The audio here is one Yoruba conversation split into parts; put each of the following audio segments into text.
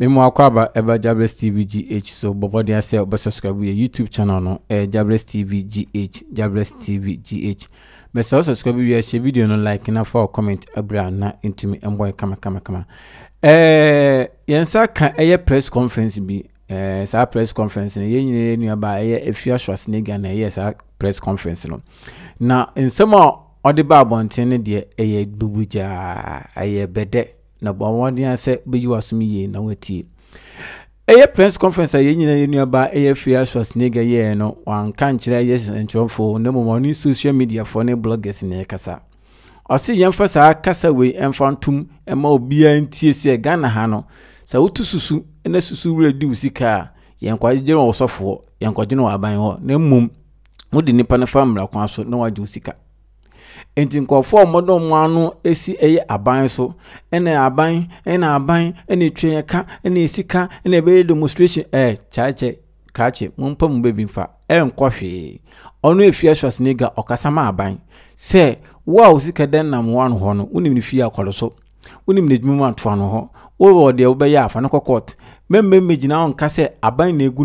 memu akɔ aba ɛbɛ jabres tv gh so bɔbɔden asɛ wobɛsubscribe yɛ youtube channel no ɛyɛ eh, tv gh jabres tv gh bɛsɛ wo subscribe wie hyɛ video no like na fa wo comment abrɛ na ntumi mbɔ ɛ kamakamakama eh, yɛnsa ka ɛyɛ press conference bi eh, saa press conference no yɛn nyina yɛ nnuaba ɛyɛ afia soasenega na ɛyɛ saa press conference no na nsɛm a ɔde ba abɔnten no deɛ ɛyɛ gbugbu gyaa ɛyɛ na bɔ mmɔden a sɛ bɛyi wasom yie na watie ɛyɛ press conference a yɛn nyinaa yɛn nuaba ɛyɛ fia swasnega yɛɛ no wanka nkyerɛ ɛyɛ nkyerɛfoɔ na mmom ɔne social media foɔ ne bloggers na ɛkasa ɔse yɛmfa saa kasa wei ɛmfa ntom ɛma obiara ntie sɛ ghana ha no sɛ wotu susu na susu werɛ di wo sika a yɛnkwagyegyere wɔ ɔsɔfoɔ yɛnkwagye no wɔ aban hɔ na mmom wode nnipa no fa mmara kwan so na wagye wo sika nti nkurɔfoɔ a mmɔdɔmmoa no si yɛ aban so ɛna aban ɛna aban ɛna etwe ka ɛna ka ɛna ɛbɛyɛ demonstration ɛɛ kyaakye krakye mo mpa mu bɛbi mfa ɛnkɔ hwee ɔno efie schwarzenegger ɔkasa ma aban sɛ wo a nam hɔ no wonim ne fie so wonim ne dwuma mu ato ano hɔ afa no kɔkɔt na egu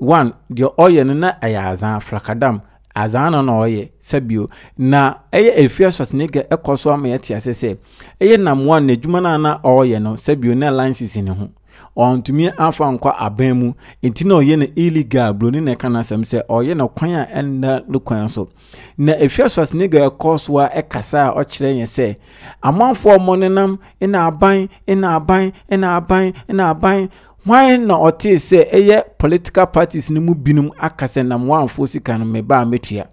One, deɛ ɔyɛ no na ɛyɛ azan frakadam azan no na ɔyɛ sɛbio na ɛyɛ efia sɔsenega ɛkɔ so ama yɛte ase sɛ ɛyɛ nam one na adwuma no a na ɔyɛ no sɛbio na sisi ne ho ɔntumi afa nkɔ aban mu nti na ɔyɛ no illegal buroni na ɛka na asɛm sɛ ɔyɛ no kwan a ɛnna no kwan so na efia sɔsenega ɛkɔ so a ɛkasa a ɔkyerɛ yɛ sɛ amanfoɔ ɔmo nenam ɛna aban ɛna aban ɛna aban ɛna aban hwan na ɔtee sɛ ɛyɛ political parties no mu binom aka sɛ nam wɔamfo sika no mebaa mɛtua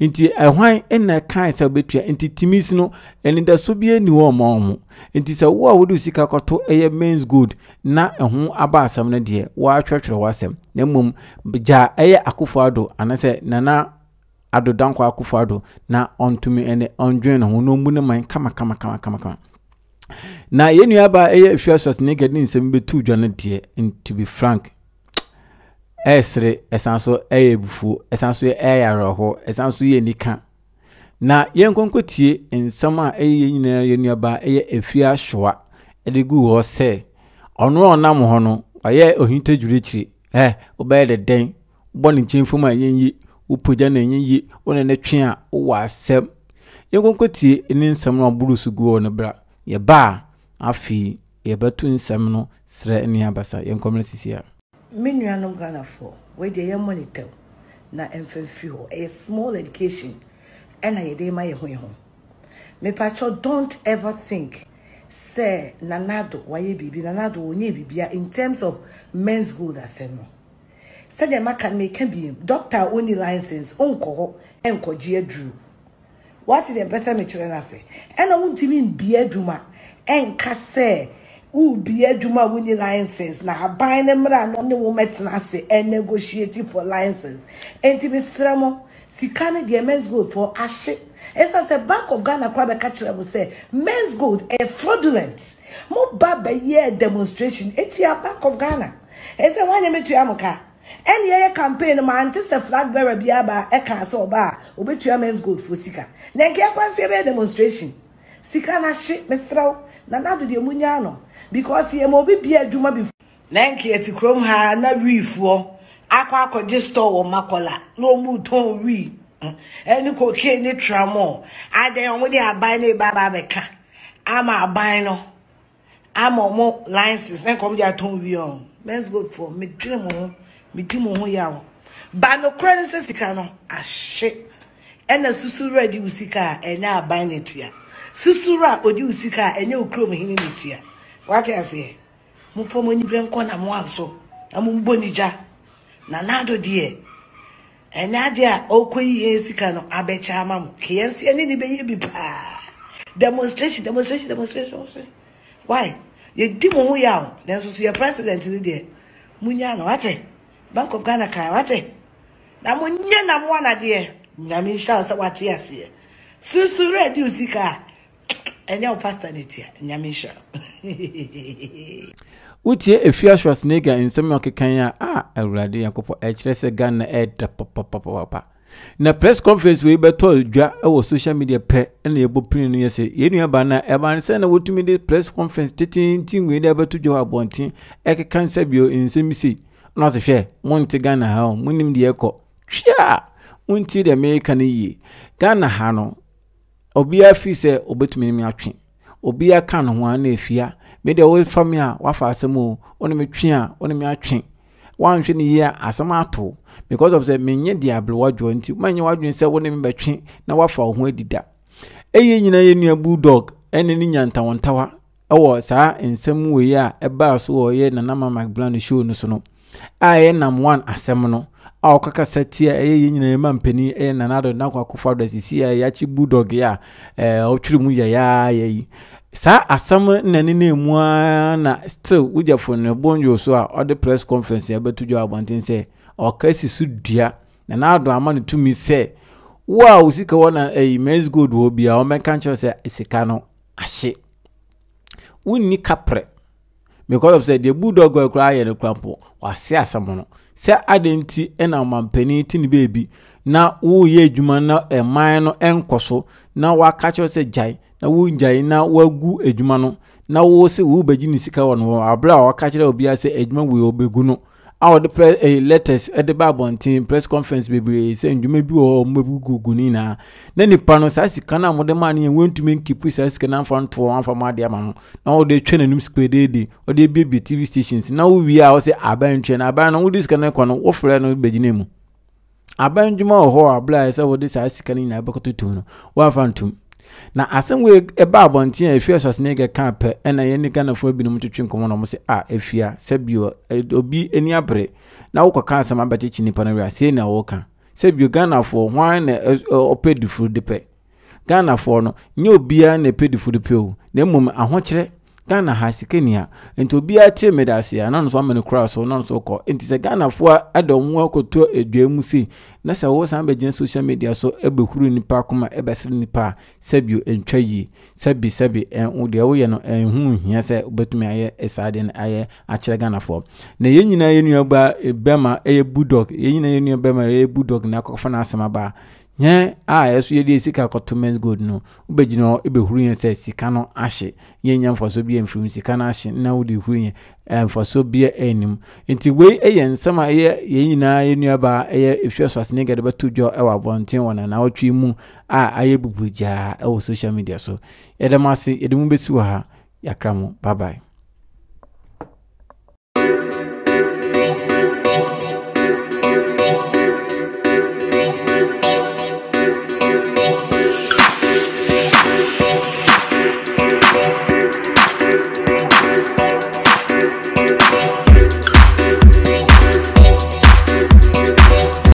nti ɛhwan eh, na ɛkae sɛ wobɛtua nti timis no anidaso bi ani wɔ ɔma mu nti sɛ wo a wode sika kɔto ɛyɛ eh, mans good na ɛho eh, aba asɛm no deɛ woatwerɛtwerɛ w'asɛm na mmom gya ɛyɛ akofo ado anasɛ nana adodankɔ akofo ado na ɔntumi ɛne ɔndwene ne ho na ɔmmu no man kama. na yɛn nuaba ɛyɛ efi asɔs ne gɛde nsɛm bɛtu dwa no deɛ to be frank ɛsere, ɛsan so ɛyɛ abufuo ɛsan so ɛyɛ awerɛhoɔ ɛsan so yɛ nika na yɛn nkonko tie nsɛm a ɛyɛ yɛn nyinaa yɛn nuaba ɛyɛ efi asɔa ɛde gu hɔ sɛ ɔno a ɔnam hɔ no ɔyɛ ohinta dwurekyire ɛ ɔbɛyɛ dɛdɛn bɔ ne nkyɛn fam a yɛn yi wopogya na yɛn yi wɔn na ne twe a ɔwɔ asɛm yɛn nkonko tie ne nsɛm na ɔboro yɛba a afei yɛbɛto nsɛm no serɛ ne abasa yɛnkɔmmrɛ sisi a me nuanom ghanafoɔ weideɛ yɛmmɔ ne tɛw na ɛmfamfiri hɔ ɛyɛ small education ɛna yɛde ma yɛ ho yɛ ho mepakyɛ don't ever think sɛ nanado wayɛ biribi nanado wɔnyɛ biribia in terms of men's gold asɛm no sɛdeɛ maka meka biem doctor a ɔni license ɔnkɔ hɔ ɛnkɔgye aduru What is wate deɛ mpɛ sɛ mekyerɛ I ase ɛna be a juma, and sɛ wobia be a juma with wonyi license na aban ne mmerɛ no ne wo say. ase ɛnegotiate for licenses. license ɛnti mesrɛ mo sika no the mens gold fɔ ahye ɛsiane sɛ bank of ghana koraa bɛka kyerɛ mo sɛ mens gold ɛ fraudulent More ba bɛyɛ demonstration It's ɛtia bank of ghana ɛsɛ woanyɛ to mo ka ɛne ɛyɛ campaign ma ante sɛ flag bearer bi aba ɛka sɛ ɔba a obetua men's gold for sika na nke ɛkwa nso ɛbɛyɛ demonstration sika na ahye mesrɛw na nado deɛ mu nya no because yɛ ma obi bia adwuma bi. na nke te kurom ha na wiifoɔ akɔ akɔgye store wɔ makɔla na ɔmu tɔn wii ɛne eh, cocaine ne tramɔ adan wɔn de aban ne ba aba bɛka ama aban no ama wɔn license ɛnkɔm de atɔn wii ɔ men's gold for me dwere mo ho. medi mo ho yawo ba no kora ne sika no ahye susuru a ɛde wo a aban ne tia susuru a ɔde wo sika a ɛnyɛ okurom ne tia mo na mo anso na mombɔ na naado deɛ ɛnyɛ a sika no ama mo ka ne bi paa demonstration demonstration demonstration bank of ghana kan wate na mo nye na mo ana de nyame nhyira sɛ wate aseɛ susu ready usika ɛnyɛ wo pastor ne tua nyame nhyira wotie efi ahwa snega nsɛm ɔkekan a a awurade nyankopɔn ɛkyerɛ sɛ ghana ɛda papapapapa na press conference wei bɛtɔ dwa wɔ social media pɛ na yɛbɔ pini no yɛ sɛ yɛn nua baa na ɛbaa sɛ na wɔtumi de press conference tententen wei de ɛbɛto dwa wɔ abɔnten ɛkeka nsɛbio nsɛm sei na ɔsɛ hwɛ monte ghana ha o monim deɛ ɛkɔ hwɛ a monti deɛ mereka no yie ghana ha no obiara fii sɛ obɛtumi no atwe obiara ka ne ho a na afia medeɛ wofa me a wafa asɛm o wone metwe a wone me atwe wanhwɛ no yie a asɛm ato because of sɛ menyɛ deɛ aberewadwoɔ nti manyɛ wadwene sɛ wone mebɛtwe na wafa wo ho adida ɛyɛ nyinaa yɛ nua bulldog ɛne ne nyantawɔntawa ɛwɔ saa nsɛm wei a ɛbaa so wɔ ɔyɛ nana mama gblan show no so no a ɛyɛ nam one asɛm no a ɔkaka sati a ɛyɛ yɛn nyinaa ma mpanin ɛyɛ nanado nako akofo ado asisi a yɛakyi bulldog a ɛɛ ɔtwerɛ mu yɛyaa yɛyi saa asɛm na ne nan mu na still wogya fone bonjo so a ɔde press conference yɛbɛto dwa abɔnten sɛ ɔka si so dua nanado ama no tumi sɛ wo a wo sika wɔ na ɛyi maize gold wɔ bi a ɔmɛka nkyɛw sɛ sika no ahye wonni kaprɛ because of sɛ deɛ bulldog a koraa yɛ no kora mpo wase asɛm no sɛ adeɛ nti ɛna ɔmampanin ti ne beebi na woyɛ adwuma na ɛman no ɛnkɔ so na waka kyerɛ sɛ gyae na wogyae na wagu adwuma no na wo sɛ wobɛgye ne sika wɔ no hɔ aberɛ a waka kyerɛ obiara sɛ adwuma wei ɔbɛgu no a wɔde press ɛyɛ eh, letters ɛde ba abɔnten press conference bebree sɛ ndwuma bi wɔ hɔ ɔmo ebi gugu ne nyinaa na nipa no saa sika no a wɔde maa ne yɛn wɔntumi nkipu saa sika no anfa ntoɔ anfa mo adeɛ ama no na wɔde atwa n'anim sika deede wɔde ebiebie tv stations na wowie a wɔsɛ aban ntwɛn na aban no wɔde sika no kɔ no wɔfrɛ no bɛgyina mu aban dwuma wɔ hɔ a abla yɛ sɛ wɔde saa sika no nyinaa bɛkɔtɔ tum no wɔafa ntum na asɛm wei ɛba abɔnten a ɛfiri asase e, no yɛkɛ ka pɛ ɛna yɛne ghanafoɔ binom twetwe nkɔmmɔ na mo sɛ a ɛfia sɛbio obi ani abere na wokɔka asɛm abɛkyekye nnipa no werɛ sei na wɔka sɛbio ghanafoɔ hwan na ɔpɛ difuru de pɛ ghanafoɔ no nyɛ obiara na ɛpɛ difuru pɛ o na mmom ahokyerɛ ghana ha sika ni ha nti obiara tie mmeda ase a nanu so ama ne kura so nanu so kɔ nti sɛ ghanafoɔ ada wɔn akoto edua mu si na sɛ wɔn san bɛgyina social media so ɛbɛhuru nipa kuma ɛbɛsere nipa sɛbi ntwa yie sɛbi sɛbi ɛn deɛ wɔyɛ no ɛnhu hia sɛ wɔbɛtumi ayɛ ɛsaa deɛ no ayɛ akyerɛ ghanafoɔ na yɛn nyinaa yɛn nua ba eh, bɛma ɛyɛ bulldog yɛn nyinaa yɛn nua bɛma ɛyɛ bulldog na akɔfa n'asɛm abaa nye a ɛso yɛ de sika kɔtɔ men's gold no wobɛgyina hɔ ɛbɛhuru yɛn sɛ sika no ahye yɛnya mfasoɔ bi mfirim sika no ahye na wode huru yɛn mfasoɔ bi anim nti wei yɛ nsɛm a ɛyɛ yɛn nyinaa yɛ nnuabaa ɛyɛ ɛhwɛ so asene gɛde bɛto dwa ɛwɔ abɔnten wɔ nanawɔtwe mu a ayɛ bubugyaa ɛwɔ social media so yɛde ase yɛde mu bɛsi wɔ ha yɛakra mu babae